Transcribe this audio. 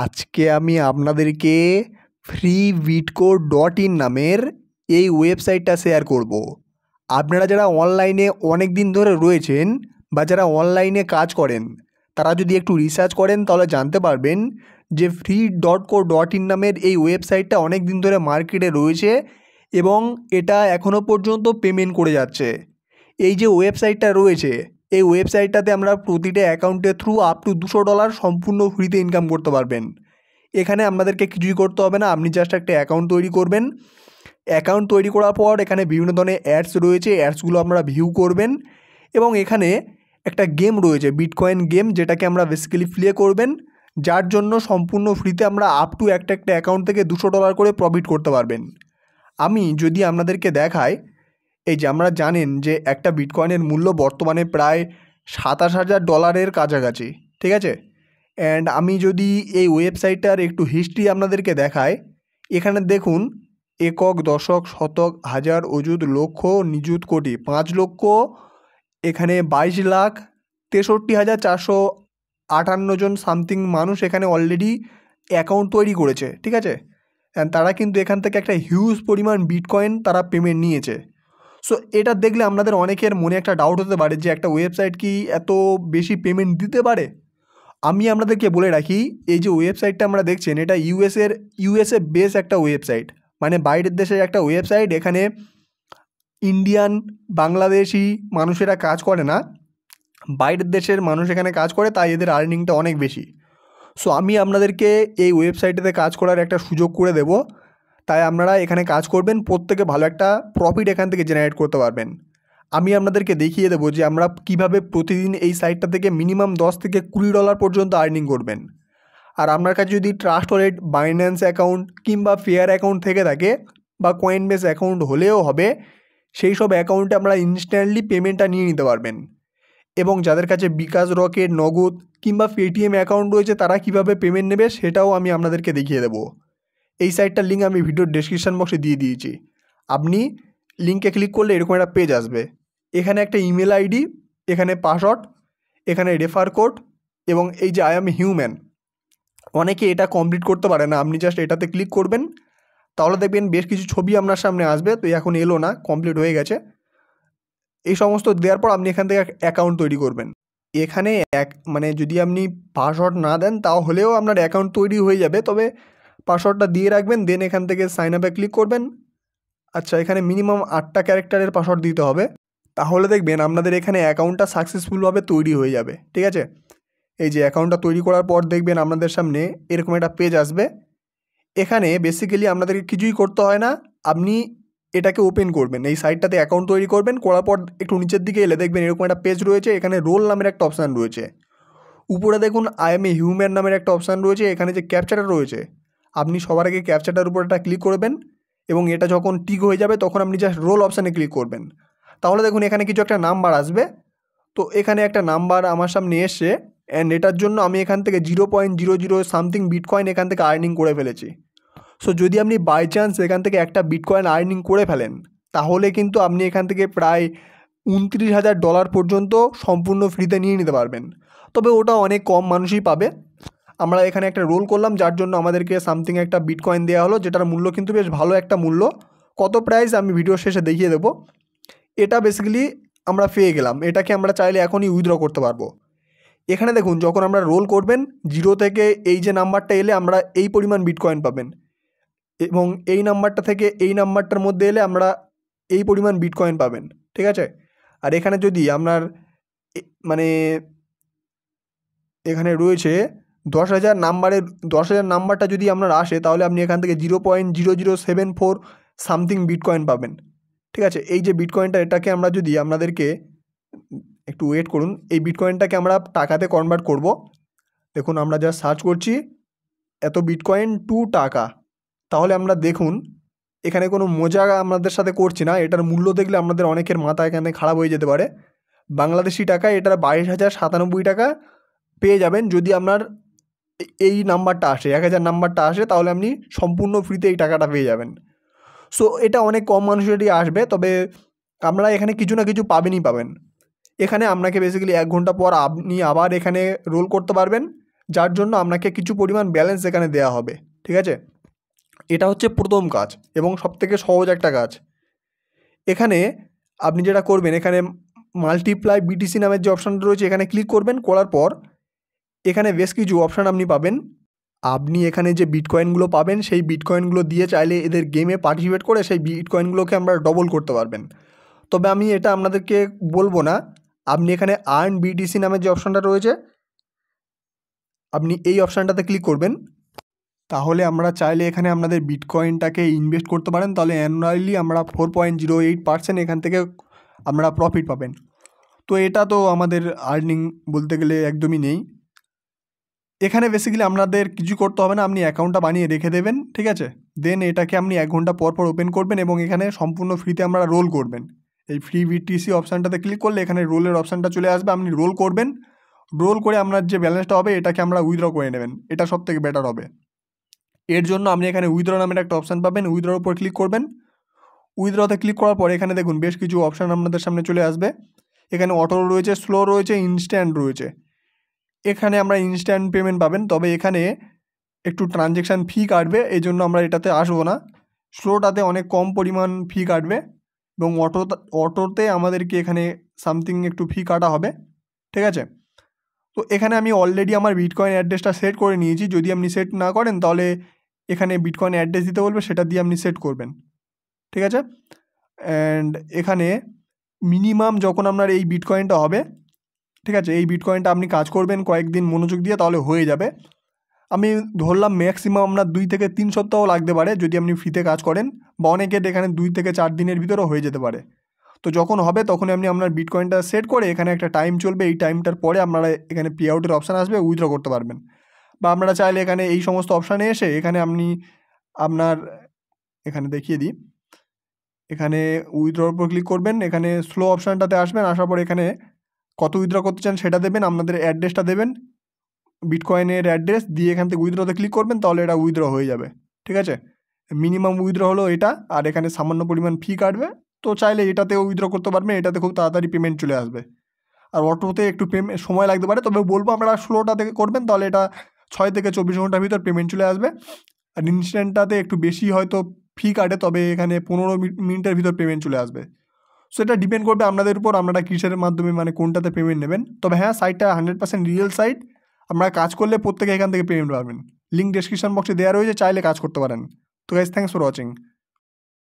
আজকে আমি আপনাদেরকে ফ্রি বিটকো ডট ইন নামের এই ওয়েবসাইটটা শেয়ার করব। আপনারা যারা অনলাইনে অনেক দিন ধরে রয়েছেন বা যারা অনলাইনে কাজ করেন তারা যদি একটু রিসার্চ করেন তাহলে জানতে পারবেন যে free dot co dot in নামের এই ওয়েবসাইটটা অনেক দিন ধরে মার্কেটে রয়েছে এবং এটা এখনও পর্যন্ত পেমেন্ট করে যাচ্ছে এই যে ওয়েবসাইটটা রয়েছে এই ওয়েবসাইটটাতে আমরা প্রতিটা অ্যাকাউন্টের থ্রু আপ টু দুশো ডলার সম্পূর্ণ ফ্রিতে ইনকাম করতে পারবেন এখানে আপনাদেরকে কিছুই করতে হবে না আপনি জাস্ট একটা অ্যাকাউন্ট তৈরি করবেন অ্যাকাউন্ট তৈরি করার পর এখানে বিভিন্ন ধরনের অ্যাডস রয়েছে অ্যাডসগুলো আপনারা ভিউ করবেন এবং এখানে একটা গেম রয়েছে বিটকয়েন গেম যেটাকে আমরা বেসিক্যালি প্লে করবেন যার জন্য সম্পূর্ণ ফ্রিতে আমরা আপ টু একটা একটা অ্যাকাউন্ট থেকে দুশো ডলার করে প্রফিট করতে পারবেন আমি যদি আপনাদেরকে দেখায় এই যে আমরা জানেন যে একটা বিটকয়েনের মূল্য বর্তমানে প্রায় সাতাশ হাজার ডলারের কাছাকাছি ঠিক আছে অ্যান্ড আমি যদি এই ওয়েবসাইটটার একটু হিস্ট্রি আপনাদেরকে দেখাই এখানে দেখুন একক দশক শতক হাজার অজুদ লক্ষ নিযুত কোটি পাঁচ লক্ষ এখানে বাইশ লাখ তেষট্টি হাজার চারশো আটান্ন জন সামথিং মানুষ এখানে অলরেডি অ্যাকাউন্ট তৈরি করেছে ঠিক আছে অ্যান্ড তারা কিন্তু এখান থেকে একটা হিউজ পরিমাণ বিটকয়েন তারা পেমেন্ট নিয়েছে সো এটা দেখলে আপনাদের অনেকের মনে একটা ডাউট হতে পারে যে একটা ওয়েবসাইট কি এত বেশি পেমেন্ট দিতে পারে আমি আপনাদেরকে বলে রাখি এই যে ওয়েবসাইটটা আমরা দেখছেন এটা ইউএসের ইউএসএ বেস একটা ওয়েবসাইট মানে বাইরের দেশের একটা ওয়েবসাইট এখানে ইন্ডিয়ান বাংলাদেশি মানুষেরা কাজ করে না বাইরের দেশের মানুষ এখানে কাজ করে তাই এদের আর্নিংটা অনেক বেশি সো আমি আপনাদেরকে এই ওয়েবসাইটেতে কাজ করার একটা সুযোগ করে দেবো তাই আপনারা এখানে কাজ করবেন প্রত্যেকে ভালো একটা প্রফিট এখান থেকে জেনারেট করতে পারবেন আমি আপনাদেরকে দেখিয়ে দেবো যে আমরা কিভাবে প্রতিদিন এই সাইটটা থেকে মিনিমাম দশ থেকে কুড়ি ডলার পর্যন্ত আর্নিং করবেন আর আপনার কাছে যদি ট্রাস্ট ওয়ালেট বাইন্যান্স অ্যাকাউন্ট কিংবা ফেয়ার অ্যাকাউন্ট থেকে থাকে বা কয়েন বেস অ্যাকাউন্ট হলেও হবে সেই সব অ্যাকাউন্টে আমরা ইনস্ট্যান্টলি পেমেন্টটা নিয়ে নিতে পারবেন এবং যাদের কাছে বিকাশ রকেট নগদ কিংবা পেটিএম অ্যাকাউন্ট রয়েছে তারা কিভাবে পেমেন্ট নেবে সেটাও আমি আপনাদেরকে দেখিয়ে দেবো এই সাইটটার লিঙ্ক আমি ভিডিওর ডিসক্রিপশান বক্সে দিয়ে দিয়েছি আপনি লিঙ্কে ক্লিক করলে এরকম একটা পেজ আসবে এখানে একটা ইমেল আইডি এখানে পাসওয়ার্ড এখানে রেফার কোড এবং এই যে আই অ্যাম হিউম্যান অনেকে এটা কমপ্লিট করতে পারে না আপনি জাস্ট এটাতে ক্লিক করবেন তাহলে দেখবেন বেশ কিছু ছবি আপনার সামনে আসবে তো এখন এলো না কমপ্লিট হয়ে গেছে এই সমস্ত দেওয়ার পর আপনি এখান থেকে অ্যাকাউন্ট তৈরি করবেন এখানে এক মানে যদি আপনি পাসওয়ার্ড না দেন তাহলেও আপনার অ্যাকাউন্ট তৈরি হয়ে যাবে তবে পাসওয়ার্ডটা দিয়ে রাখবেন দেন এখান থেকে সাইন আপে ক্লিক করবেন আচ্ছা এখানে মিনিমাম আটটা ক্যারেক্টারের পাসওয়ার্ড দিতে হবে তাহলে দেখবেন আপনাদের এখানে অ্যাকাউন্টটা সাকসেসফুলভাবে তৈরি হয়ে যাবে ঠিক আছে এই যে অ্যাকাউন্টটা তৈরি করার পর দেখবেন আপনাদের সামনে এরকম একটা পেজ আসবে এখানে বেসিক্যালি আপনাদেরকে কিছুই করতে হয় না আপনি এটাকে ওপেন করবেন এই সাইটটাতে অ্যাকাউন্ট তৈরি করবেন করার পর একটু নিচের দিকে এলে দেখবেন এরকম একটা পেজ রয়েছে এখানে রোল নামের একটা অপশান রয়েছে উপরে দেখুন আই এম এ হিউম্যান নামের একটা অপশান রয়েছে এখানে যে ক্যাপচারটা রয়েছে আপনি সবার আগে ক্যাপচাটার উপর এটা ক্লিক করবেন এবং এটা যখন টিক হয়ে যাবে তখন আপনি জাস্ট রোল অপশানে ক্লিক করবেন তাহলে দেখুন এখানে কিছু একটা নাম্বার আসবে তো এখানে একটা নাম্বার আমার সামনে এসে অ্যান্ড এটার জন্য আমি এখান থেকে zero point zero zero something bitcoin এখান থেকে আর্নিং করে ফেলেছি সো যদি আপনি বাই চান্স এখান থেকে একটা বিটকয়েন আর্নিং করে ফেলেন তাহলে কিন্তু আপনি এখান থেকে প্রায় উনত্রিশ হাজার ডলার পর্যন্ত সম্পূর্ণ ফ্রিতে নিয়ে নিতে পারবেন তবে ওটা অনেক কম মানুষই পাবে আমরা এখানে একটা রোল করলাম যার জন্য আমাদেরকে সামথিং একটা বিটকয়েন দেওয়া হলো যেটার মূল্য কিন্তু বেশ ভালো একটা মূল্য কত প্রাইস আমি ভিডিও শেষে দেখিয়ে দেবো এটা বেসিক্যালি আমরা পেয়ে গেলাম এটাকে আমরা চাইলে এখনই উইথড্র করতে পারবো এখানে দেখুন যখন আমরা রোল করবেন জিরো থেকে এই যে নাম্বারটা এলে আমরা এই পরিমাণ বিটকয়েন পাবেন এবং এই নাম্বারটা থেকে এই নাম্বারটার মধ্যে এলে আমরা এই পরিমাণ বিটকয়েন পাবেন ঠিক আছে আর এখানে যদি আপনার মানে এখানে রয়েছে দশ হাজার নাম্বারের দশ হাজার নাম্বারটা যদি আপনার আসে তাহলে আপনি এখান থেকে zero point zero zero seven four something bitcoin পাবেন ঠিক আছে এই যে বিটকয়েনটা এটাকে আমরা যদি আপনাদেরকে একটু ওয়েট করুন এই বিটকয়েনটাকে আমরা টাকাতে কনভার্ট করব দেখুন আমরা যা সার্চ করছি এত বিটকয়েন টু টাকা তাহলে আমরা দেখুন এখানে কোনো মজা আমাদের সাথে করছি না এটার মূল্য দেখলে আমাদের অনেকের মাথা এখানে খারাপ হয়ে যেতে পারে বাংলাদেশি টাকায় এটার বাইশ হাজার সাতানব্বই টাকা পেয়ে যাবেন যদি আপনার এই নাম্বারটা আসে এক হাজার নাম্বারটা আসে তাহলে আপনি সম্পূর্ণ ফ্রিতে এই টাকাটা পেয়ে যাবেন সো এটা অনেক কম মানুষেরই আসবে তবে আমরা এখানে কিছু না কিছু পাবেনই পাবেন এখানে আপনাকে বেসিক্যালি এক ঘন্টা পর আপনি আবার এখানে রোল করতে পারবেন যার জন্য আপনাকে কিছু পরিমাণ ব্যালেন্স এখানে দেওয়া হবে ঠিক আছে এটা হচ্ছে প্রথম কাজ এবং সবথেকে সহজ একটা কাজ এখানে আপনি যেটা করবেন এখানে মাল্টিপ্লাই বিটিসি নামের যে অপশানটা রয়েছে এখানে ক্লিক করবেন করার পর এখানে বেশ কিছু অপশান আপনি পাবেন আপনি এখানে যে বিটকয়েনগুলো পাবেন সেই বিটকয়েনগুলো দিয়ে চাইলে এদের গেমে পার্টিসিপেট করে সেই বিটকয়েনগুলোকে আমরা ডবল করতে পারবেন তবে আমি এটা আপনাদেরকে বলবো না আপনি এখানে আর্ন বিটিসি নামের যে অপশানটা রয়েছে আপনি এই অপশানটাতে ক্লিক করবেন তাহলে আমরা চাইলে এখানে আপনাদের বিটকয়েনটাকে ইনভেস্ট করতে পারেন তাহলে অ্যানুয়ালি আমরা four point zero eight percent এখান থেকে আমরা প্রফিট পাবেন তো এটা তো আমাদের আর্নিং বলতে গেলে একদমই নেই এখানে বেসিক্যালি আপনাদের কিছু করতে হবে না আপনি অ্যাকাউন্টটা বানিয়ে রেখে দেবেন ঠিক আছে দেন এটাকে আপনি এক ঘন্টা পর পর ওপেন করবেন এবং এখানে সম্পূর্ণ ফ্রিতে আমরা রোল করবেন এই ফ্রি ভিটিসি অপশানটাতে ক্লিক করলে এখানে রোলের অপশানটা চলে আসবে আপনি রোল করবেন রোল করে আপনার যে ব্যালেন্সটা হবে এটাকে আমরা উইথড্র করে নেবেন এটা সব থেকে বেটার হবে এর জন্য আপনি এখানে উইথড্র নামের একটা অপশান পাবেন উইথড্রর উপর ক্লিক করবেন উইথড্রতে ক্লিক করার পর এখানে দেখুন বেশ কিছু অপশান আপনাদের সামনে চলে আসবে এখানে অটো রয়েছে স্লো রয়েছে ইনস্ট্যান্ট রয়েছে এখানে আমরা ইনস্ট্যান্ট পেমেন্ট পাবেন তবে এখানে একটু ট্রানজেকশান ফি কাটবে এই জন্য আমরা এটাতে আসবো না স্লোটাতে অনেক কম পরিমাণ ফি কাটবে এবং অটো অটোতে আমাদেরকে এখানে সামথিং একটু ফি কাটা হবে ঠিক আছে তো এখানে আমি অলরেডি আমার বিটকয়েন অ্যাড্রেসটা সেট করে নিয়েছি যদি আপনি সেট না করেন তাহলে এখানে বিটকয়েন অ্যাড্রেস দিতে বলবে সেটা দিয়ে আপনি সেট করবেন ঠিক আছে অ্যান্ড এখানে মিনিমাম যখন আপনার এই বিটকয়েনটা হবে ঠিক আছে এই বিটকয়েনটা আপনি কাজ করবেন কয়েকদিন মনোযোগ দিয়ে তাহলে হয়ে যাবে আমি ধরলাম ম্যাক্সিমাম আপনার দুই থেকে তিন সপ্তাহ লাগতে পারে যদি আপনি ফ্রিতে কাজ করেন বা অনেকের এখানে দুই থেকে চার দিনের ভিতরেও হয়ে যেতে পারে তো যখন হবে তখন আপনি আপনার বিটকয়েনটা সেট করে এখানে একটা টাইম চলবে এই টাইমটার পরে আপনারা এখানে পে আউটের অপশান আসবে উইথড্র করতে পারবেন বা আপনারা চাইলে এখানে এই সমস্ত অপশানে এসে এখানে আপনি আপনার এখানে দেখিয়ে দিই এখানে উইথড্রোর উপর ক্লিক করবেন এখানে স্লো অপশানটাতে আসবেন আসার পর এখানে কত উইথড্র করতে চান সেটা দেবেন আপনাদের অ্যাড্রেসটা দেবেন বিটকয়েনের অ্যাড্রেস দিয়ে এখান থেকে উইথড্রতে ক্লিক করবেন তাহলে এটা উইথড্র হয়ে যাবে ঠিক আছে মিনিমাম উইথড্র হলো এটা আর এখানে সামান্য পরিমাণ ফি কাটবে তো চাইলে এটাতেও উইথড্র করতে পারবেন এটাতে খুব তাড়াতাড়ি পেমেন্ট চলে আসবে আর অটোতে একটু পেমেন্ট সময় লাগতে পারে তবে বলবো আমরা ষোলোটা থেকে করবেন তাহলে এটা ছয় থেকে চব্বিশ ঘন্টার ভিতর পেমেন্ট চলে আসবে আর ইনস্ট্যান্টটাতে একটু বেশি হয়তো ফি কাটে তবে এখানে পনেরো মিনিটের ভিতর পেমেন্ট চলে আসবে সো এটা ডিপেন্ড করবে আপনাদের উপর আপনারা কিসের মাধ্যমে মানে কোনটাতে পেমেন্ট নেবেন তবে হ্যাঁ সাইটটা হান্ড্রেড পার্সেন্ট রিয়েল সাইট আপনারা কাজ করলে প্রত্যেকে এখান থেকে পেমেন্ট পাবেন লিঙ্ক ডিসক্রিপশন বক্সে দেওয়া রয়েছে চাইলে কাজ করতে পারেন তো গাইজ থ্যাংকস ফর ওয়াচিং